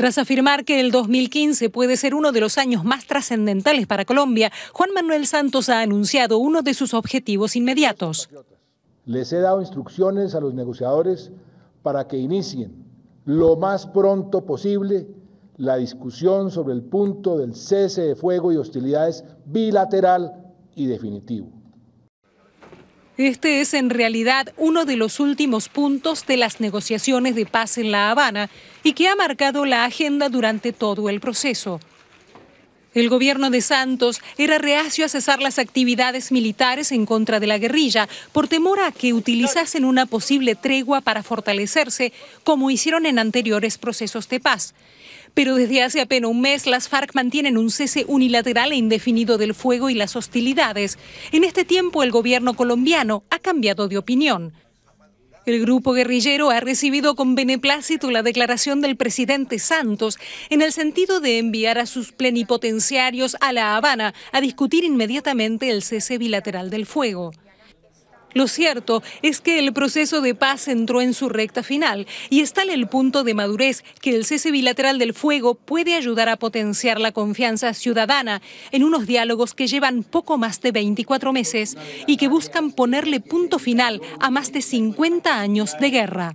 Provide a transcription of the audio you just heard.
Tras afirmar que el 2015 puede ser uno de los años más trascendentales para Colombia, Juan Manuel Santos ha anunciado uno de sus objetivos inmediatos. Les he dado instrucciones a los negociadores para que inicien lo más pronto posible la discusión sobre el punto del cese de fuego y hostilidades bilateral y definitivo. Este es en realidad uno de los últimos puntos de las negociaciones de paz en La Habana y que ha marcado la agenda durante todo el proceso. El gobierno de Santos era reacio a cesar las actividades militares en contra de la guerrilla por temor a que utilizasen una posible tregua para fortalecerse, como hicieron en anteriores procesos de paz. Pero desde hace apenas un mes las FARC mantienen un cese unilateral e indefinido del fuego y las hostilidades. En este tiempo el gobierno colombiano ha cambiado de opinión. El grupo guerrillero ha recibido con beneplácito la declaración del presidente Santos en el sentido de enviar a sus plenipotenciarios a La Habana a discutir inmediatamente el cese bilateral del fuego. Lo cierto es que el proceso de paz entró en su recta final y está en el punto de madurez que el cese bilateral del fuego puede ayudar a potenciar la confianza ciudadana en unos diálogos que llevan poco más de 24 meses y que buscan ponerle punto final a más de 50 años de guerra.